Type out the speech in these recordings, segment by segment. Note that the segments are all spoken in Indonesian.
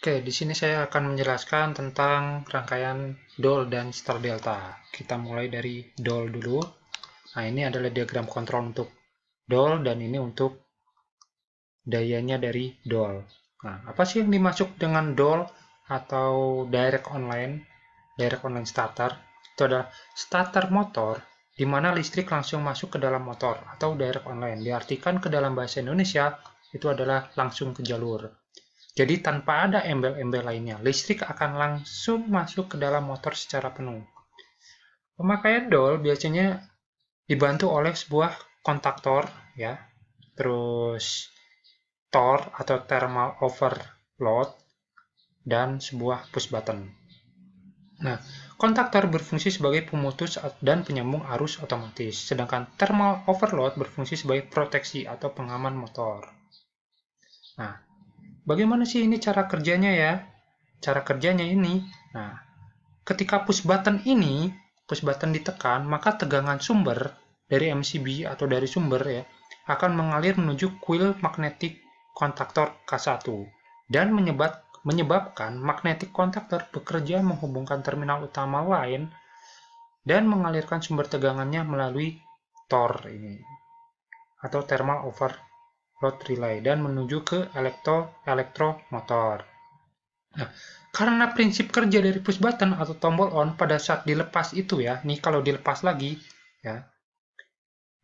Oke, di sini saya akan menjelaskan tentang rangkaian DOL dan star delta. Kita mulai dari DOL dulu. Nah, ini adalah diagram kontrol untuk DOL dan ini untuk dayanya dari DOL. Nah, apa sih yang dimasuk dengan DOL atau direct online, direct online starter? Itu adalah starter motor di mana listrik langsung masuk ke dalam motor atau direct online. Diartikan ke dalam bahasa Indonesia itu adalah langsung ke jalur. Jadi tanpa ada embel-embel lainnya, listrik akan langsung masuk ke dalam motor secara penuh. Pemakaian DOL biasanya dibantu oleh sebuah kontaktor, ya, terus TOR atau thermal overload, dan sebuah push button. Nah, kontaktor berfungsi sebagai pemutus dan penyambung arus otomatis, sedangkan thermal overload berfungsi sebagai proteksi atau pengaman motor. Nah, bagaimana sih ini cara kerjanya ya? Cara kerjanya ini. Nah, ketika push button ini, push button ditekan, maka tegangan sumber dari MCB atau dari sumber ya, akan mengalir menuju kuil magnetik kontaktor K1 dan menyebab, menyebabkan magnetik kontaktor bekerja menghubungkan terminal utama lain dan mengalirkan sumber tegangannya melalui tor ini atau thermal over rod relay dan menuju ke elektro elektromotor. Nah, karena prinsip kerja dari push button atau tombol on pada saat dilepas itu ya, nih kalau dilepas lagi ya,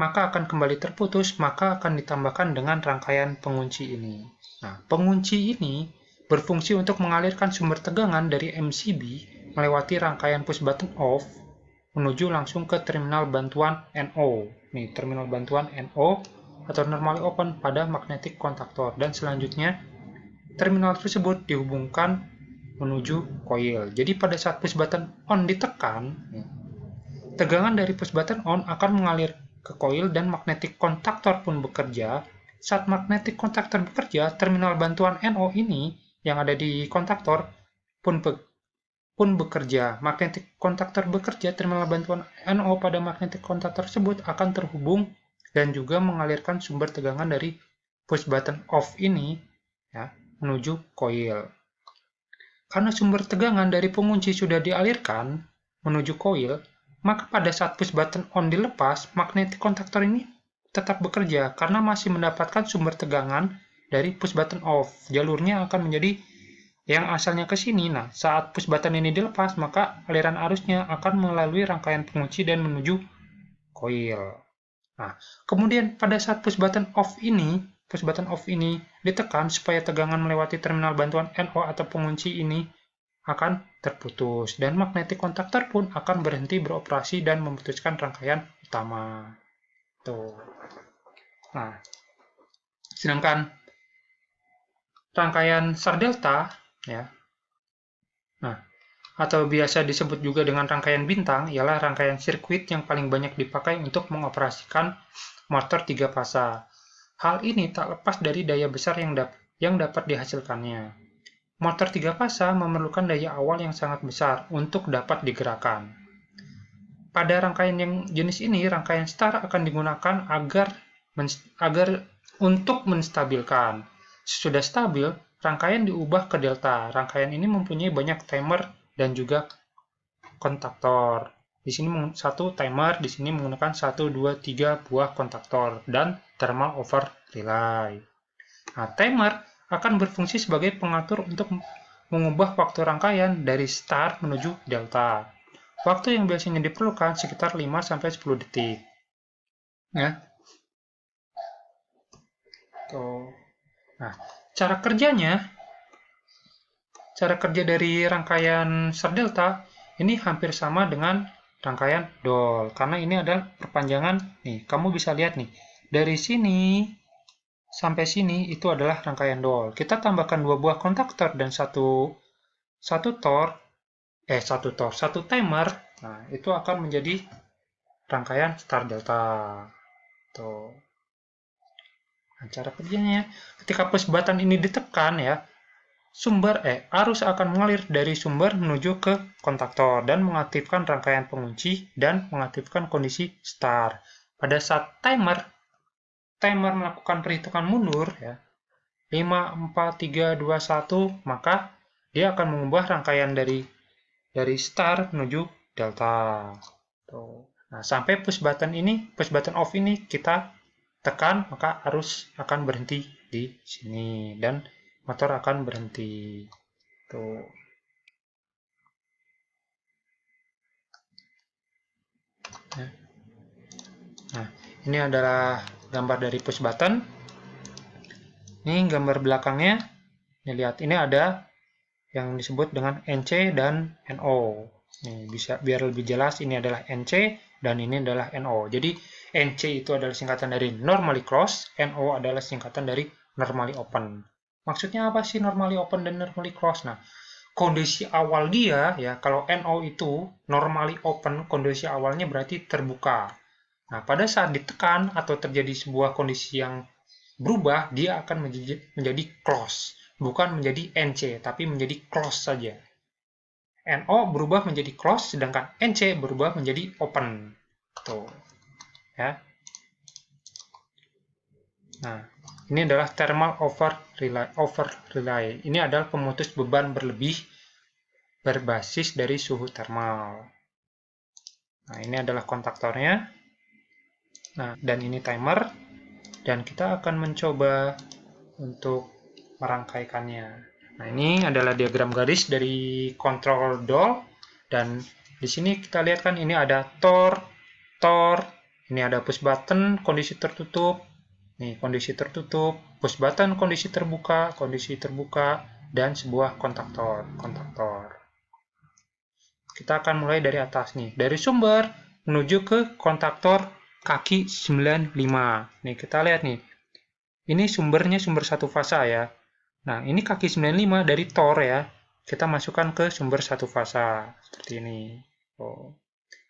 maka akan kembali terputus, maka akan ditambahkan dengan rangkaian pengunci ini. Nah, pengunci ini berfungsi untuk mengalirkan sumber tegangan dari MCB melewati rangkaian push button off menuju langsung ke terminal bantuan NO. Nih, terminal bantuan NO atau normally open pada magnetic kontaktor dan selanjutnya terminal tersebut dihubungkan menuju coil. Jadi pada saat push button on ditekan, hmm. tegangan dari push button on akan mengalir ke coil dan magnetic kontaktor pun bekerja. Saat magnetic kontaktor bekerja, terminal bantuan NO ini yang ada di kontaktor pun be pun bekerja. Magnetic kontaktor bekerja, terminal bantuan NO pada magnetic kontaktor tersebut akan terhubung dan juga mengalirkan sumber tegangan dari push button off ini ya, menuju coil. Karena sumber tegangan dari pengunci sudah dialirkan menuju coil, maka pada saat push button on dilepas, magnetic kontaktor ini tetap bekerja karena masih mendapatkan sumber tegangan dari push button off. Jalurnya akan menjadi yang asalnya ke sini. Nah, saat push button ini dilepas, maka aliran arusnya akan melalui rangkaian pengunci dan menuju coil. Nah, kemudian pada saat push button off ini, push button off ini ditekan supaya tegangan melewati terminal bantuan NO atau pengunci ini akan terputus dan magnetik kontaktor pun akan berhenti beroperasi dan memutuskan rangkaian utama. Tuh. Nah, sedangkan rangkaian sar delta ya. Nah, atau biasa disebut juga dengan rangkaian bintang, ialah rangkaian sirkuit yang paling banyak dipakai untuk mengoperasikan motor tiga fasa. Hal ini tak lepas dari daya besar yang, dap yang dapat dihasilkannya. Motor tiga fasa memerlukan daya awal yang sangat besar untuk dapat digerakkan. Pada rangkaian yang jenis ini, rangkaian star akan digunakan agar agar untuk menstabilkan. Sesudah stabil, rangkaian diubah ke delta. Rangkaian ini mempunyai banyak timer dan juga kontaktor. Di sini satu timer, di sini menggunakan satu, dua, tiga buah kontaktor dan thermal over relay. Nah, timer akan berfungsi sebagai pengatur untuk mengubah waktu rangkaian dari start menuju delta. Waktu yang biasanya diperlukan sekitar 5-10 detik. Ya. Tuh. Nah, cara kerjanya cara kerja dari rangkaian ser delta ini hampir sama dengan rangkaian dol karena ini adalah perpanjangan nih kamu bisa lihat nih dari sini sampai sini itu adalah rangkaian dol kita tambahkan dua buah kontaktor dan satu satu tor eh satu tor satu timer nah itu akan menjadi rangkaian star delta tuh nah, cara kerjanya ketika push button ini ditekan ya sumber eh arus akan mengalir dari sumber menuju ke kontaktor dan mengaktifkan rangkaian pengunci dan mengaktifkan kondisi start. Pada saat timer timer melakukan perhitungan mundur ya 5 4 3 2 1 maka dia akan mengubah rangkaian dari dari star menuju delta. Tuh. Nah, sampai push button ini, push button off ini kita tekan maka arus akan berhenti di sini dan motor akan berhenti. Tuh. Ya. Nah, ini adalah gambar dari push button. Ini gambar belakangnya. Ini lihat, ini ada yang disebut dengan NC dan NO. Nih, bisa biar lebih jelas ini adalah NC dan ini adalah NO. Jadi NC itu adalah singkatan dari normally closed, NO adalah singkatan dari normally open. Maksudnya apa sih normally open dan normally cross? Nah, kondisi awal dia ya kalau NO itu normally open kondisi awalnya berarti terbuka. Nah, pada saat ditekan atau terjadi sebuah kondisi yang berubah, dia akan menjadi, menjadi close, bukan menjadi NC, tapi menjadi close saja. NO berubah menjadi close, sedangkan NC berubah menjadi open. Tuh. Ya. Nah, ini adalah thermal over relay. Over relay. Ini adalah pemutus beban berlebih berbasis dari suhu thermal. Nah, ini adalah kontaktornya. Nah, dan ini timer. Dan kita akan mencoba untuk merangkaikannya. Nah, ini adalah diagram garis dari control doll. Dan di sini kita lihat kan ini ada tor, tor, ini ada push button, kondisi tertutup, Nih, kondisi tertutup, push button kondisi terbuka, kondisi terbuka, dan sebuah kontaktor. kontaktor. Kita akan mulai dari atas nih, dari sumber menuju ke kontaktor kaki 95. Nih, kita lihat nih. Ini sumbernya sumber satu fasa ya. Nah, ini kaki 95 dari tor ya. Kita masukkan ke sumber satu fasa seperti ini. Oh.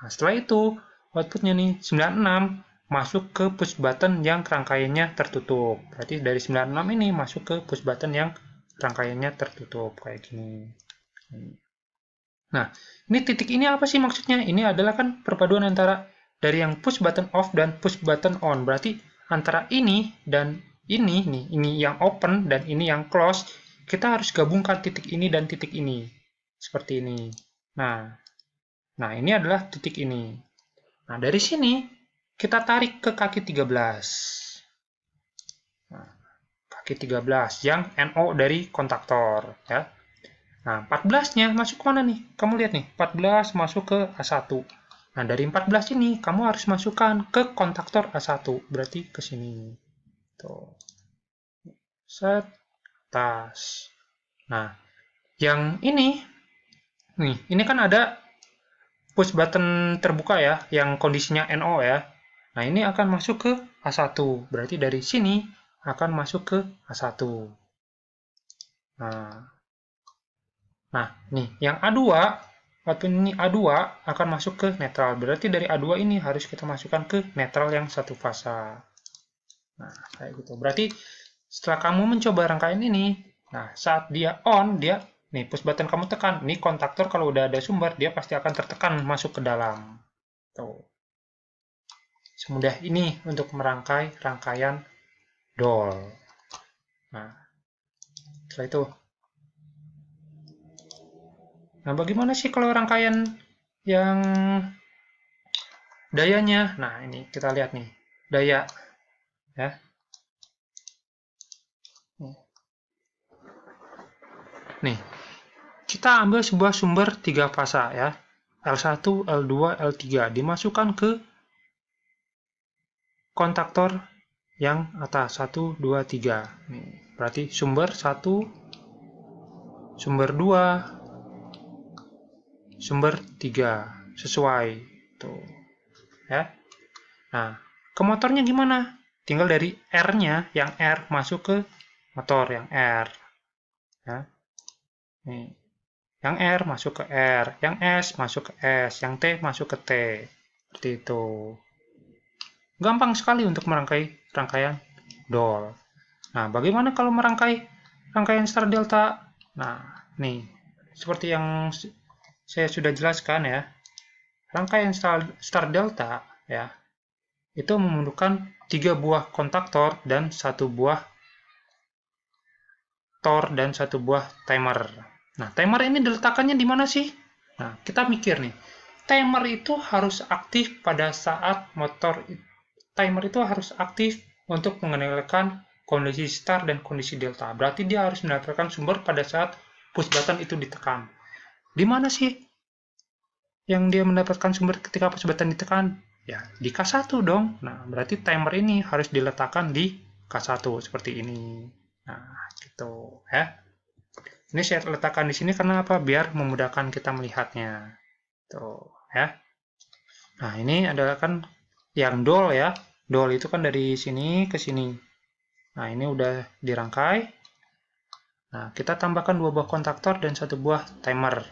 Nah, setelah itu outputnya nih 96 masuk ke push button yang rangkaiannya tertutup. Berarti dari 96 ini masuk ke push button yang rangkaiannya tertutup kayak gini. Nah, ini titik ini apa sih maksudnya? Ini adalah kan perpaduan antara dari yang push button off dan push button on. Berarti antara ini dan ini nih, ini yang open dan ini yang close, kita harus gabungkan titik ini dan titik ini. Seperti ini. Nah, nah ini adalah titik ini. Nah, dari sini kita tarik ke kaki 13. Nah, kaki 13 yang NO dari kontaktor. Ya. Nah, 14-nya masuk ke mana nih? Kamu lihat nih, 14 masuk ke A1. Nah, dari 14 ini kamu harus masukkan ke kontaktor A1. Berarti ke sini. Tuh. Set. Tas. Nah, yang ini nih ini kan ada push button terbuka ya yang kondisinya NO ya Nah, ini akan masuk ke A1. Berarti dari sini akan masuk ke A1. Nah, nah nih, yang A2, waktu ini A2 akan masuk ke netral. Berarti dari A2 ini harus kita masukkan ke netral yang satu fasa. Nah, kayak gitu. Berarti setelah kamu mencoba rangkaian ini, nah saat dia on, dia nih push button kamu tekan, Ini kontaktor kalau udah ada sumber, dia pasti akan tertekan masuk ke dalam. Tuh. Semudah ini untuk merangkai rangkaian doll. Nah, setelah itu. Nah, bagaimana sih kalau rangkaian yang dayanya? Nah, ini kita lihat nih. Daya. Ya. Nih, kita ambil sebuah sumber tiga fasa ya. L1, L2, L3 dimasukkan ke kontaktor yang atas 1, 2, 3 berarti sumber 1 sumber 2 sumber 3 sesuai tuh ya nah ke motornya gimana tinggal dari R nya yang R masuk ke motor yang R ya Nih. yang R masuk ke R yang S masuk ke S yang T masuk ke T seperti itu Gampang sekali untuk merangkai rangkaian DOL. Nah, bagaimana kalau merangkai rangkaian star delta? Nah, nih, seperti yang saya sudah jelaskan ya, rangkaian star, star delta ya, itu memerlukan tiga buah kontaktor dan satu buah tor dan satu buah timer. Nah, timer ini diletakkannya di mana sih? Nah, kita mikir nih, timer itu harus aktif pada saat motor timer itu harus aktif untuk mengenalkan kondisi star dan kondisi delta. Berarti dia harus menampilkan sumber pada saat push button itu ditekan. Di mana sih yang dia mendapatkan sumber ketika push button ditekan? Ya, di K1 dong. Nah, berarti timer ini harus diletakkan di K1 seperti ini. Nah, gitu ya. Ini saya letakkan di sini karena apa? Biar memudahkan kita melihatnya. Tuh, ya. Nah, ini adalah kan yang dol ya. Dol itu kan dari sini ke sini. Nah, ini udah dirangkai. Nah, kita tambahkan dua buah kontaktor dan satu buah timer.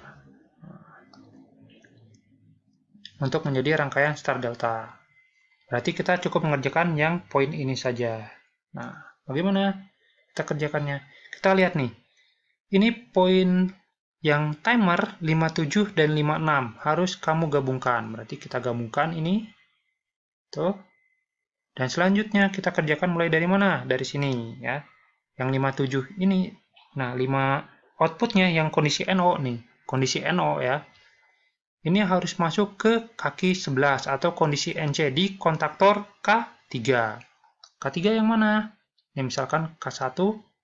Untuk menjadi rangkaian star delta. Berarti kita cukup mengerjakan yang poin ini saja. Nah, bagaimana kita kerjakannya? Kita lihat nih. Ini poin yang timer 57 dan 56 harus kamu gabungkan. Berarti kita gabungkan ini Tuh. Gitu. Dan selanjutnya kita kerjakan mulai dari mana? Dari sini ya. Yang 57 ini. Nah, 5 outputnya yang kondisi NO nih. Kondisi NO ya. Ini harus masuk ke kaki 11 atau kondisi NC di kontaktor K3. K3 yang mana? Ini misalkan K1,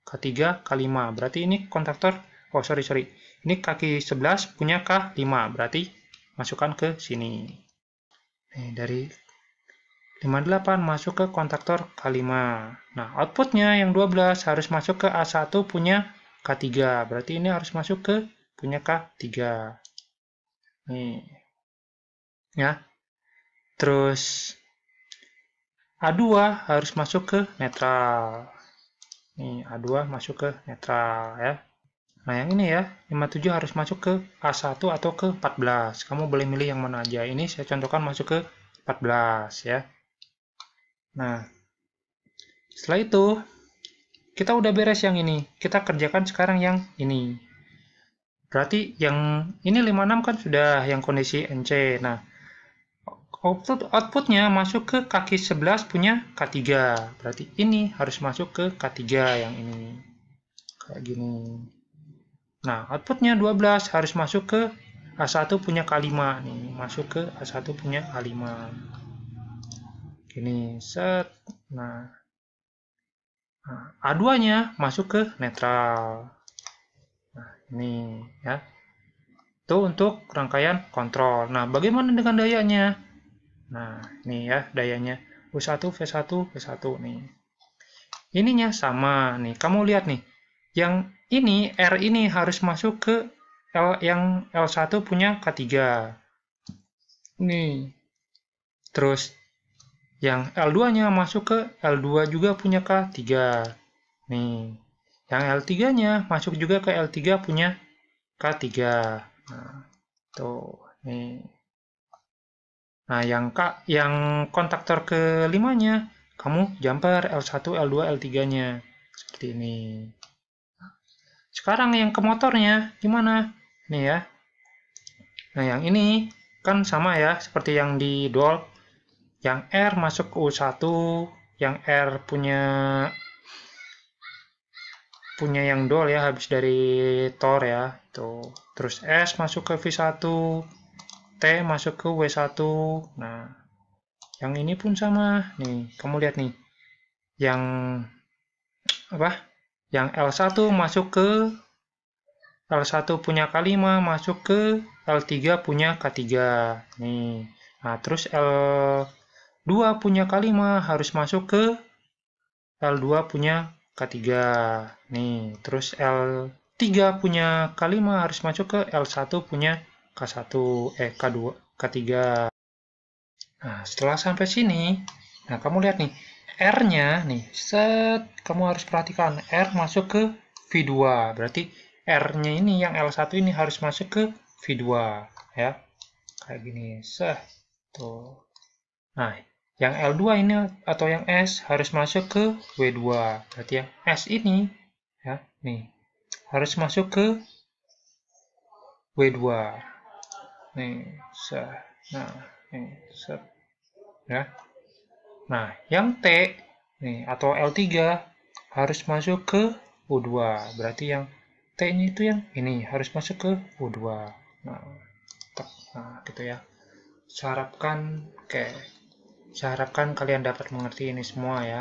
K3, K5. Berarti ini kontaktor, oh sorry, sorry. Ini kaki 11 punya K5. Berarti masukkan ke sini. Nih, dari 58 masuk ke kontraktor K5. Nah, outputnya yang 12 harus masuk ke A1 punya K3. Berarti ini harus masuk ke punya K3. Nih. Ya. Terus A2 harus masuk ke netral. Nih, A2 masuk ke netral ya. Nah, yang ini ya, 57 harus masuk ke A1 atau ke 14. Kamu boleh milih yang mana aja. Ini saya contohkan masuk ke 14 ya. Nah, setelah itu kita udah beres yang ini. Kita kerjakan sekarang yang ini. Berarti yang ini 56 kan sudah yang kondisi NC. Nah, output outputnya masuk ke kaki 11 punya K3. Berarti ini harus masuk ke K3 yang ini. Kayak gini. Nah, outputnya 12 harus masuk ke A1 punya K5 nih, masuk ke A1 punya A5. Ini set. Nah, nah A2-nya masuk ke netral. Nah, ini ya. Itu untuk rangkaian kontrol. Nah, bagaimana dengan dayanya? Nah, ini ya dayanya. U1, V1, V1 nih. Ininya sama nih. Kamu lihat nih. Yang ini, R ini harus masuk ke L, yang L1 punya K3. Nih. Terus yang L2-nya masuk ke L2 juga punya K3. Nih. Yang L3-nya masuk juga ke L3 punya K3. Nah, tuh. Nih. Nah, yang K, yang kontaktor kelimanya, kamu jumper L1, L2, L3-nya. Seperti ini. Sekarang yang ke motornya, gimana? Nih ya. Nah, yang ini kan sama ya, seperti yang di dual yang R masuk ke U1, yang R punya punya yang dol ya habis dari tor ya. Tuh. Terus S masuk ke V1, T masuk ke W1. Nah, yang ini pun sama. Nih, kamu lihat nih. Yang apa? Yang L1 masuk ke L1 punya K5 masuk ke L3 punya K3. Nih. Nah, terus L 2 punya K5 harus masuk ke L2 punya K3. Nih, terus L3 punya K5 harus masuk ke L1 punya K1, eh K2, K3. Nah, setelah sampai sini, nah kamu lihat nih, R-nya nih, set, kamu harus perhatikan, R masuk ke V2. Berarti R-nya ini yang L1 ini harus masuk ke V2, ya. Kayak gini, set, tuh. Nah, yang L2 ini atau yang S harus masuk ke W2. Berarti yang S ini ya, nih harus masuk ke W2. Nih, sah. Nah, nih, set. Ya. Nah, yang T nih atau L3 harus masuk ke U2. Berarti yang T ini itu yang ini harus masuk ke U2. Nah, nah gitu ya. Syaratkan kayak saya harapkan kalian dapat mengerti ini semua ya.